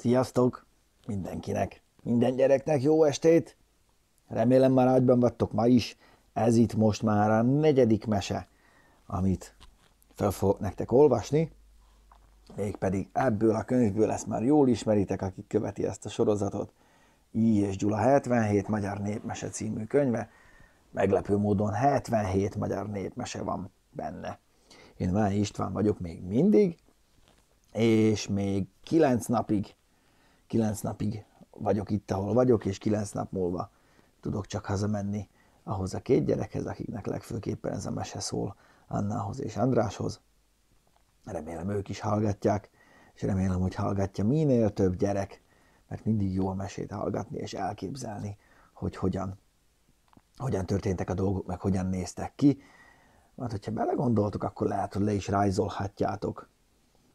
Sziasztok mindenkinek, minden gyereknek jó estét! Remélem már ágyban vattok ma is. Ez itt most már a negyedik mese, amit fel fogok nektek olvasni. Mégpedig ebből a könyvből ezt már jól ismeritek, akik követi ezt a sorozatot. I. és Gyula 77 Magyar Népmese című könyve. Meglepő módon 77 magyar népmese van benne. Én Vány István vagyok még mindig, és még kilenc napig kilenc napig vagyok itt, ahol vagyok, és kilenc nap múlva tudok csak hazamenni ahhoz a két gyerekhez, akiknek legfőképpen ez a mese szól, Annához és Andráshoz. Remélem ők is hallgatják, és remélem, hogy hallgatja minél több gyerek, mert mindig jó a mesét hallgatni és elképzelni, hogy hogyan, hogyan történtek a dolgok, meg hogyan néztek ki. Mert hogyha belegondoltok, akkor lehet, hogy le is rajzolhatjátok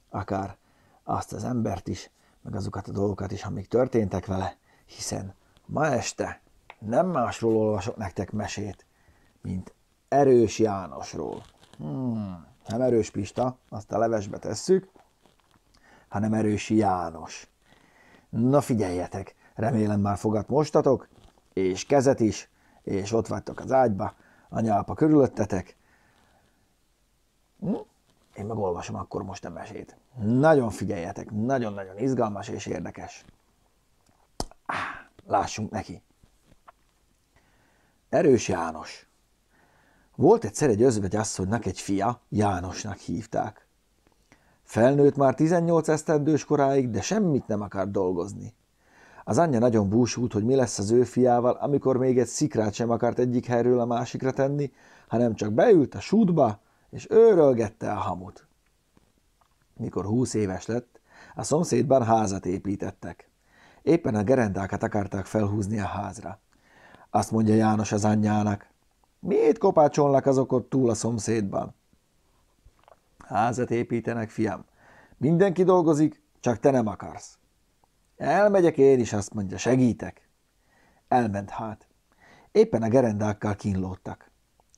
akár azt az embert is, meg azokat a dolgokat is, amik történtek vele, hiszen ma este nem másról olvasok nektek mesét, mint Erős Jánosról. Hmm, nem Erős Pista, azt a levesbe tesszük, hanem Erős János. Na figyeljetek, remélem már fogat mostatok, és kezet is, és ott vagytok az ágyba, a körülöttetek. Hmm? én meg olvasom akkor most a mesét. Nagyon figyeljetek, nagyon-nagyon izgalmas és érdekes. Ah, lássunk neki. Erős János. Volt egyszer egy özvegyasszonynak egy fia, Jánosnak hívták. Felnőtt már 18 esztendős koráig, de semmit nem akar dolgozni. Az anyja nagyon búsult, hogy mi lesz az ő fiával, amikor még egy szikrát sem akart egyik helyről a másikra tenni, hanem csak beült a sútba, és őrölgette a hamut. Mikor húsz éves lett, a szomszédban házat építettek. Éppen a gerendákat akarták felhúzni a házra. Azt mondja János az anyjának, miért kopácsolnak azok ott túl a szomszédban? Házat építenek, fiam. Mindenki dolgozik, csak te nem akarsz. Elmegyek én is, azt mondja, segítek. Elment hát. Éppen a gerendákkal kínlódtak.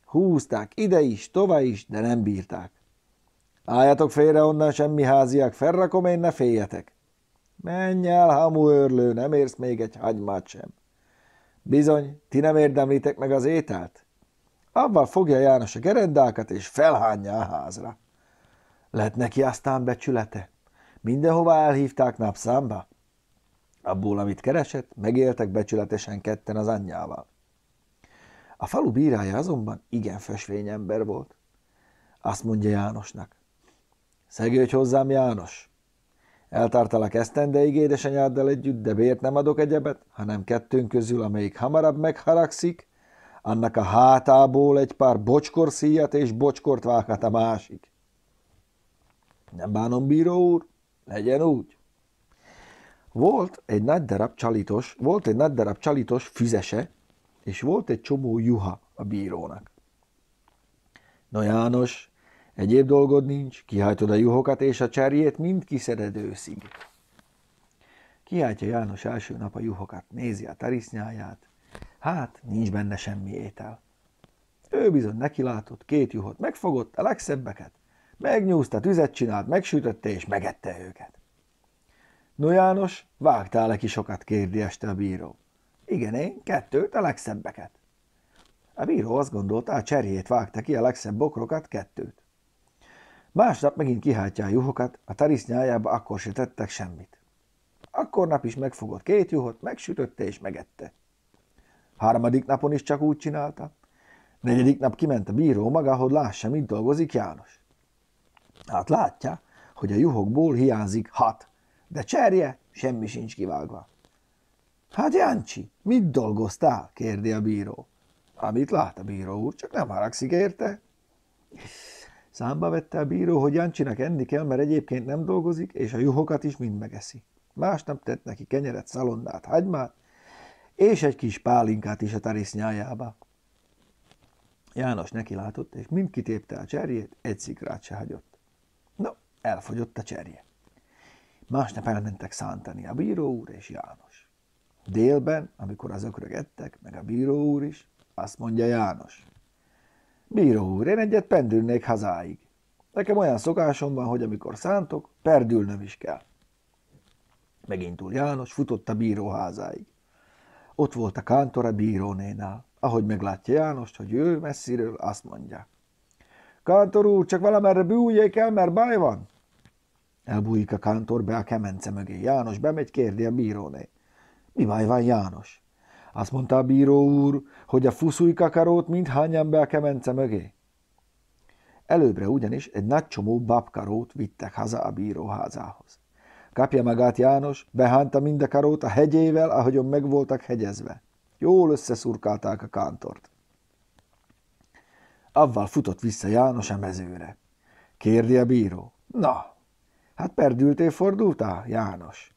Húzták ide is, tova is, de nem bírták. Álljatok félre onnan, semmi háziak, felrakom én, ne féljetek. Menj el, hamu őrlő, nem érsz még egy hagymát sem. Bizony, ti nem érdemlitek meg az ételt? Abban fogja János a gerendákat, és felhányja a házra. Lett neki aztán becsülete. Mindenhova elhívták napszámba. Abból, amit keresett, megéltek becsületesen ketten az anyjával. A falu bírája azonban igen fösvény ember volt. Azt mondja Jánosnak. Szegődj hozzám, János! Eltártalak esztendeig édesanyáddal együtt, de bért nem adok egyebet, hanem kettőnk közül, amelyik hamarabb megharagszik, annak a hátából egy pár bocskor szíjat és bocskort vághat a másik. Nem bánom, bíró úr, legyen úgy. Volt egy nagy darab csalitos, volt egy nagy darab csalitos füzese, és volt egy csomó juha a bírónak. No János, egyéb dolgod nincs, kihajtod a juhokat és a cserjét, mind kiszeded őszig. Kihajtja János első nap a juhokat, nézi a tarisznyáját. Hát, nincs benne semmi étel. Ő bizony látott két juhot megfogott, a legszebbeket. Megnyúzta, tüzet csinált, megsütötte és megette őket. No János, vágtál-e ki sokat, kérdi este a bíró. Igen, én kettőt, a legszebbeket. A bíró azt gondolta, a cserjét vágta ki a legszebb bokrokat, kettőt. Másnap megint kihátja a juhokat, a tarisznyájába akkor se tettek semmit. Akkor nap is megfogott két juhot, megsütötte és megette. Harmadik napon is csak úgy csinálta. Negyedik nap kiment a bíró maga, hogy lássa, mit dolgozik János. Hát látja, hogy a juhokból hiányzik hat, de cserje semmi sincs kivágva. Hát Jáncsi, mit dolgoztál? kérdi a bíró. Amit lát a bíró úr, csak nem haragszik érte? Számba vette a bíró, hogy Jáncsinak enni kell, mert egyébként nem dolgozik, és a juhokat is mind megeszi. Másnap tett neki kenyeret, szalonnát, hagymát, és egy kis pálinkát is a tarisznyájába. János neki látott, és mind kitépte a cserjét, egy szikrát se hagyott. No, elfogyott a cserje. Másnap elmentek szántani a bíró úr és János. Délben, amikor azok ettek, meg a bíró úr is, azt mondja János. Bíró úr, én egyet pendülnék hazáig. Nekem olyan szokásom van, hogy amikor szántok, perdülnöm is kell. Megint úr János futott a bíróházáig. Ott volt a kántor a bírónénál. Ahogy meglátja Jánost, hogy ő messziről, azt mondja. Kántor úr, csak valamerre bújjék el, mert baj van. Elbújik a kántor be a kemence mögé. János bemegy, kérdi a bírónét. Mi baj van, János? Azt mondta a bíró úr, hogy a fuszúj kakarót mind hányan be a kemence mögé. Előbbre ugyanis egy nagy csomó babkarót vittek haza a bíróházához. Kapja magát János, behánta mind a karót a hegyével, ahogyan meg voltak hegyezve. Jól összeszurkálták a kántort. Avval futott vissza János a mezőre. Kérdi a bíró. Na, hát perdültél, fordultál, János?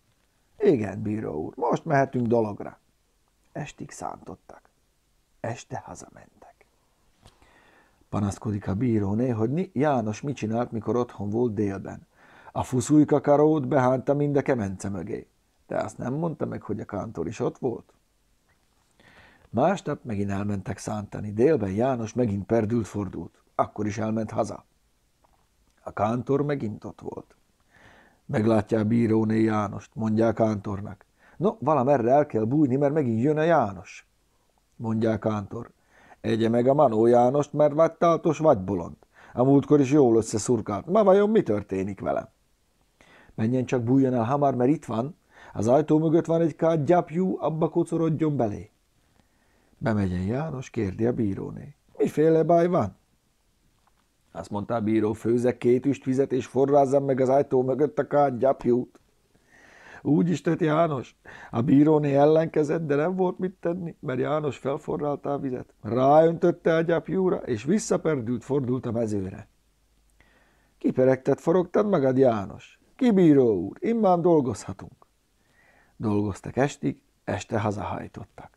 Igen, bíró úr, most mehetünk dologra. Estig szántottak. Este hazamentek. Panaszkodik a bíróné, hogy János mit csinált, mikor otthon volt délben. A fuszújka karót behánta mind a kemence mögé. De azt nem mondta meg, hogy a kántor is ott volt. Másnap megint elmentek szántani. Délben János megint perdült fordult. Akkor is elment haza. A kántor megint ott volt. Meglátja a bíróné Jánost, mondják Ántornak. No, valamerre el kell bújni, mert megint jön a János, mondják Ántor. Egye meg a Manó Jánost, mert vagy táltos, vagy bolond. A múltkor is jól összeszurkált. Ma vajon mi történik vele? Menjen csak bújjon el hamar, mert itt van. Az ajtó mögött van egy gyapjú, abba kocorodjon belé. Bemegyen János, kérdi a bíróné. Miféle baj van? Azt mondta a bíró, főzek két vizet, és forrázzam meg az ajtó mögött a gyapjút. Úgy is tett János. A bíróné ellenkezett, de nem volt mit tenni, mert János felforralta a vizet. Ráöntötte a gyapjúra, és visszaperdült fordult a mezőre. Kiperegtet forogtad magad, János? Ki bíró úr? Immán dolgozhatunk. Dolgoztak estig, este hazahajtottak.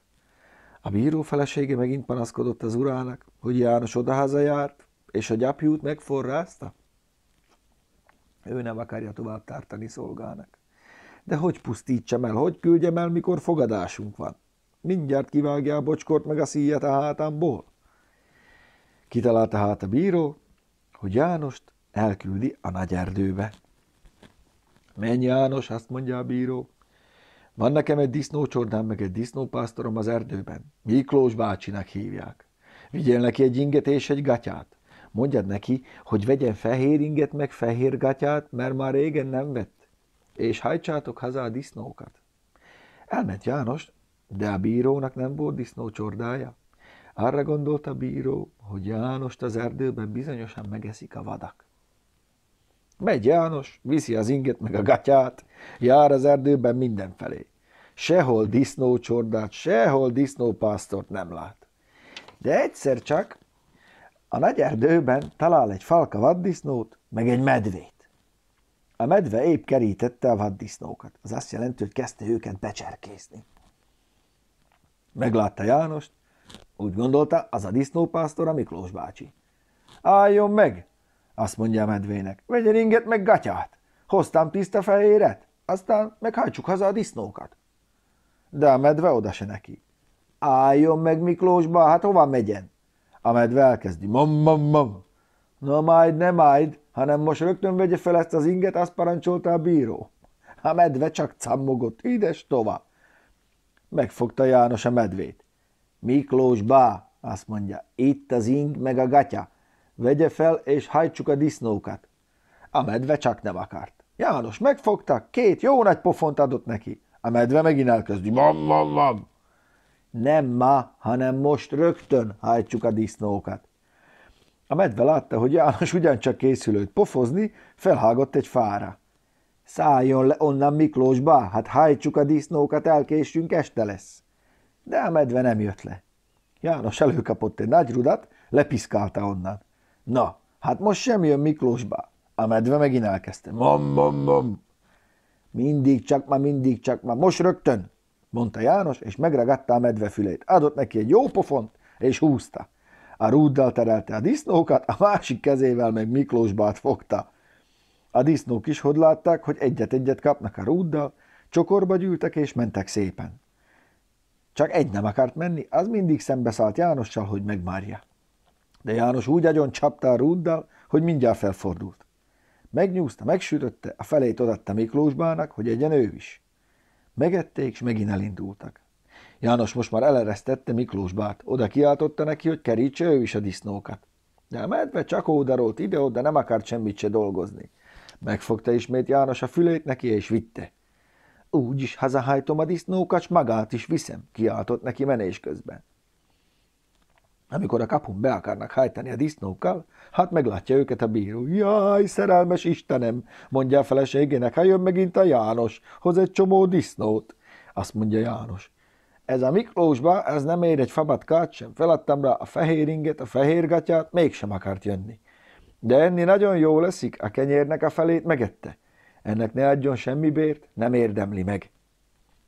A bíró felesége megint panaszkodott az urának, hogy János odahaza járt, és a gyapjút megforrázta? Ő nem akarja tovább tartani szolgának. De hogy pusztítsam el, hogy küldjem el, mikor fogadásunk van? Mindjárt kivágja a bocskort meg a szíjat a hátámból. Kitalálta hát a bíró, hogy Jánost elküldi a nagy erdőbe. Menj János, azt mondja a bíró. Van nekem egy disznócsordám, meg egy disznópásztorom az erdőben. Miklós bácsinak hívják. Vigyél neki egy inget és egy gatyát mondjad neki, hogy vegyen fehér inget meg fehér gatyát, mert már régen nem vett, és hajtsátok haza a disznókat. Elment János, de a bírónak nem volt disznó csordája. Arra gondolt a bíró, hogy Jánost az erdőben bizonyosan megeszik a vadak. Megy János, viszi az inget meg a gatyát, jár az erdőben mindenfelé. Sehol disznó csordát, sehol disznó pásztort nem lát. De egyszer csak a nagy erdőben talál egy falka vaddisznót, meg egy medvét. A medve épp kerítette a vaddisznókat. Az azt jelenti, hogy kezdte őket becserkészni. Meglátta Jánost, úgy gondolta, az a disznópásztor a Miklós bácsi. Álljon meg, azt mondja a medvének, vegyen inget meg gatyát. Hoztam tiszta fejéret, aztán meghajtsuk haza a disznókat. De a medve oda se neki. Álljon meg Miklósba, hát hova megyen? a medve elkezdi. Mam, mam, mam. Na majd, nem majd, hanem most rögtön vegye fel ezt az inget, azt parancsolta a bíró. A medve csak cammogott, ides tova. Megfogta János a medvét. Miklós bá, azt mondja, itt az ing meg a gatya. Vegye fel és hajtsuk a disznókat. A medve csak nem akart. János megfogta, két jó nagy pofont adott neki. A medve megint elkezdi, mam, mam, mam. Nem ma, hanem most rögtön hajtsuk a disznókat. A medve látta, hogy János ugyancsak készülőt pofozni, felhágott egy fára. Szálljon le onnan Miklósba, hát hajtsuk a disznókat, elkésünk, este lesz. De a medve nem jött le. János előkapott egy nagy rudat, lepiszkálta onnan. Na, hát most sem jön Miklósba. A medve megint elkezdte. Mam, mam, mam. Mindig csak ma, mindig csak ma, most rögtön mondta János, és megragadta a medvefülét. Adott neki egy jó pofont, és húzta. A rúddal terelte a disznókat, a másik kezével meg bát fogta. A disznók is hogy látták, hogy egyet-egyet kapnak a rúddal, csokorba gyűltek és mentek szépen. Csak egy nem akart menni, az mindig szembeszállt Jánossal, hogy megmárja. De János úgy agyon csapta a rúddal, hogy mindjárt felfordult. Megnyúzta, megsütötte, a felét odatta bának, hogy egyen ő is. Megették, és megint elindultak. János most már eleresztette Miklós bát, oda kiáltotta neki, hogy kerítse ő is a disznókat. De a medve csak ódarolt ide de nem akart semmit se dolgozni. Megfogta ismét János a fülét neki, és vitte. Úgy is hazahajtom a disznókat, s magát is viszem, kiáltott neki menés közben. Amikor a kapun be akarnak hajtani a disznókkal, hát meglátja őket a bíró. Jaj, szerelmes Istenem, mondja a feleségének, ha jön megint a János, hoz egy csomó disznót. Azt mondja János. Ez a Miklósba, ez nem ér egy fabatkát sem, feladtam rá a fehér inget, a fehér gatyát, mégsem akart jönni. De enni nagyon jó leszik, a kenyérnek a felét megette. Ennek ne adjon semmi bért, nem érdemli meg.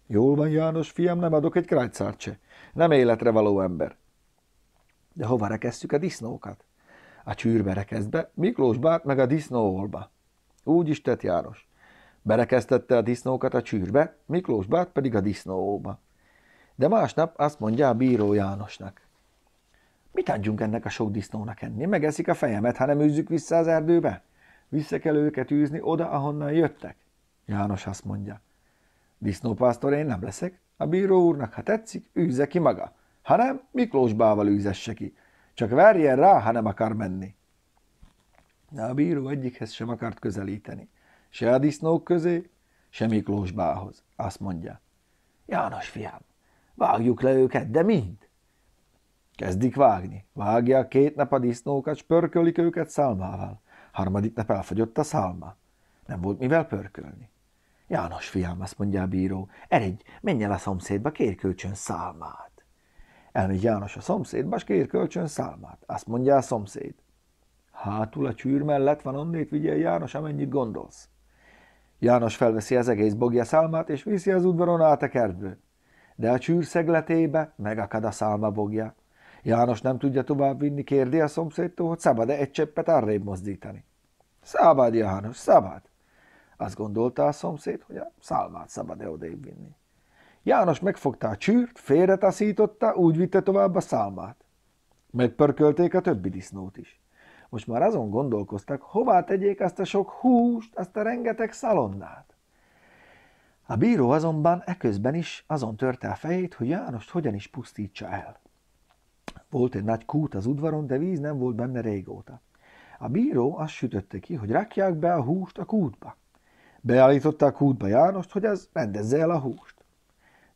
Jól van, János, fiam, nem adok egy krájcárt se. Nem életre való ember. De hova rekesztjük a disznókat? A csűrbe rekeszt be, Miklós bát meg a disznóolba. Úgy is tett János. Berekesztette a disznókat a csűrbe, Miklós bát pedig a disznóóba. De másnap azt mondja a bíró Jánosnak. Mit adjunk ennek a sok disznónak enni? Megeszik a fejemet, hanem űzzük vissza az erdőbe? Vissza kell őket űzni oda, ahonnan jöttek. János azt mondja. Disznópásztor én nem leszek. A bíró úrnak, ha tetszik, űzze ki maga hanem Miklós bával űzesse ki. Csak verjen rá, ha nem akar menni. De a bíró egyikhez sem akart közelíteni. Se a disznók közé, se Miklós bához. Azt mondja. János fiám, vágjuk le őket, de mind. Kezdik vágni. Vágja két nap a disznókat, spörkölik őket szalmával. Harmadik nap elfogyott a szalma. Nem volt mivel pörkölni. János fiám, azt mondja a bíró, eredj, menj el a szomszédba, kérj kölcsön szálmát. Elmegy János a szomszédba, és kér kölcsön szálmát. Azt mondja a szomszéd. Hátul a csűr mellett van onnét vigyél János, amennyit gondolsz. János felveszi az egész bogja szálmát, és viszi az udvaron át a kertbe. De a csűr szegletébe megakad a szálma bogja. János nem tudja tovább vinni, kérdi a szomszédtól, hogy szabad-e egy cseppet arrébb mozdítani. Szabad, János, szabad! Azt gondolta a szomszéd, hogy a szálmát szabad-e odébb vinni. János megfogta a csűrt, félretaszította, úgy vitte tovább a szálmát. Megpörkölték a többi disznót is. Most már azon gondolkoztak, hová tegyék azt a sok húst, azt a rengeteg szalonnát. A bíró azonban eközben is azon törte a fejét, hogy Jánost hogyan is pusztítsa el. Volt egy nagy kút az udvaron, de víz nem volt benne régóta. A bíró azt sütötte ki, hogy rakják be a húst a kútba. Beállította a kútba Jánost, hogy ez rendezze el a húst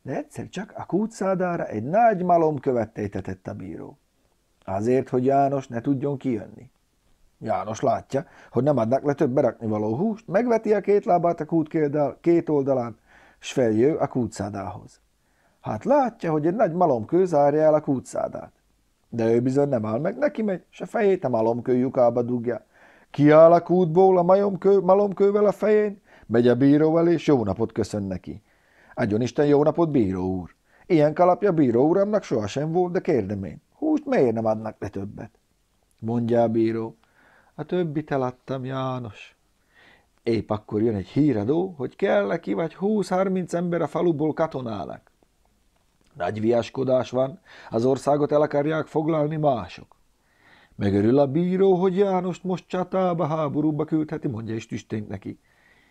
de egyszer csak a kútszádára egy nagy malom követtétetett a bíró. Azért, hogy János ne tudjon kijönni. János látja, hogy nem adnak le több berakni való húst, megveti a két lábát a kút két oldalán, s feljő a kútszádához. Hát látja, hogy egy nagy malomkő zárja el a kútszádát. De ő bizony nem áll meg, neki megy, a fejét a malomkő lyukába dugja. Kiáll a kútból a majomkő, malomkővel a fején, megy a bíróval és jó napot köszön neki. Adjon Isten jó napot, bíró úr! Ilyen kalapja bíró uramnak sohasem volt, de kérdem én, húst miért nem adnak le többet? Mondja a bíró, a többit eladtam, János. Épp akkor jön egy híradó, hogy kell ki vagy húsz-harminc ember a faluból katonának. Nagy viáskodás van, az országot el akarják foglalni mások. Megörül a bíró, hogy Jánost most csatába, háborúba küldheti, mondja is tüstént neki.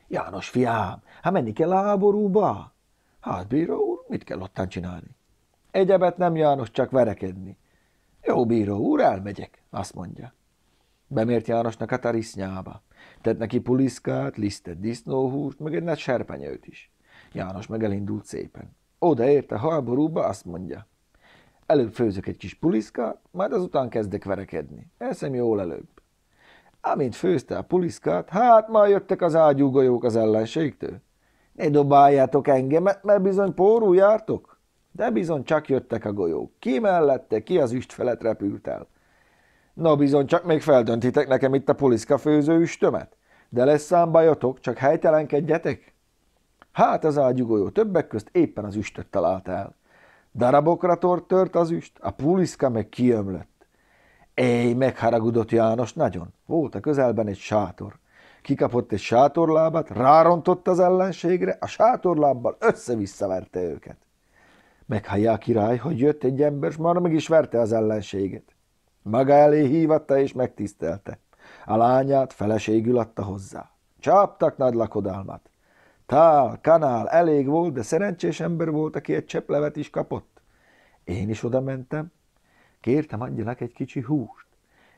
János fiám, ha menni kell a háborúba? Hát, bíró úr, mit kell ottán csinálni? Egyebet nem János, csak verekedni. Jó, bíró úr, elmegyek, azt mondja. Bemért Jánosnak hát a tarisznyába. Tett neki puliszkát, lisztet, disznóhúst, meg egy nagy serpenyőt is. János meg elindult szépen. Odaért a háborúba, azt mondja. Előbb főzök egy kis puliszkát, majd azután kezdek verekedni. Eszem jól előbb. Amint főzte a puliszkát, hát már jöttek az ágyúgolyók az ellenségtől. Ne dobáljátok engemet, mert bizony pórú jártok. De bizony csak jöttek a golyók. Ki mellette, ki az üst felett repült el. Na bizony, csak még feldöntitek nekem itt a poliszka főző üstömet. De lesz számbajotok, csak helytelenkedjetek. Hát az ágyugolyó többek közt éppen az üstöt talált el. Darabokra tört, tört az üst, a puliszka meg kiömlött. Éj, megharagudott János nagyon. Volt a közelben egy sátor kikapott egy sátorlábat, rárontott az ellenségre, a sátorlábbal össze-vissza verte őket. Meghallja a király, hogy jött egy ember, és már meg is verte az ellenséget. Maga elé hívatta és megtisztelte. A lányát feleségül adta hozzá. Csáptak nagy lakodalmat. Tál, kanál, elég volt, de szerencsés ember volt, aki egy csepplevet is kapott. Én is oda mentem, kértem adjanak egy kicsi húst.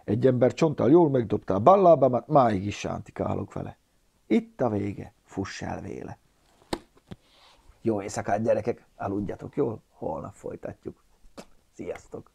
Egy ember csonttal jól megdobta a ballábámat, máig is sántikálok vele. Itt a vége, fuss el véle. Jó éjszakát, gyerekek, aludjatok jól, holnap folytatjuk. Sziasztok!